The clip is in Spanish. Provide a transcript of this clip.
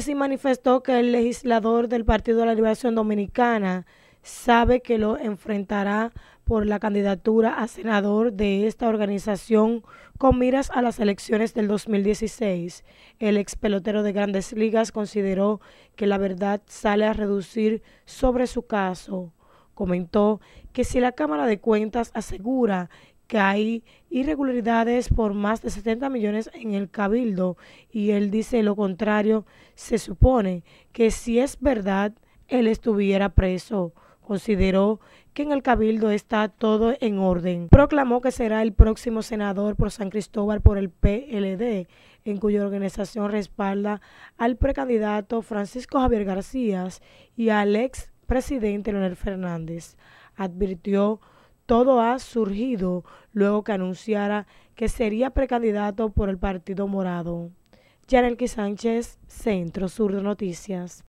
sí manifestó que el legislador del Partido de la Liberación Dominicana sabe que lo enfrentará por la candidatura a senador de esta organización con miras a las elecciones del 2016. El ex pelotero de grandes ligas consideró que la verdad sale a reducir sobre su caso. Comentó que si la Cámara de Cuentas asegura que hay irregularidades por más de 70 millones en el cabildo y él dice lo contrario, se supone que si es verdad, él estuviera preso. Consideró que en el cabildo está todo en orden. Proclamó que será el próximo senador por San Cristóbal por el PLD, en cuya organización respalda al precandidato Francisco Javier García y al ex presidente Leonel Fernández. Advirtió todo ha surgido luego que anunciara que sería precandidato por el Partido Morado. Yanelki Sánchez, Centro Sur de Noticias.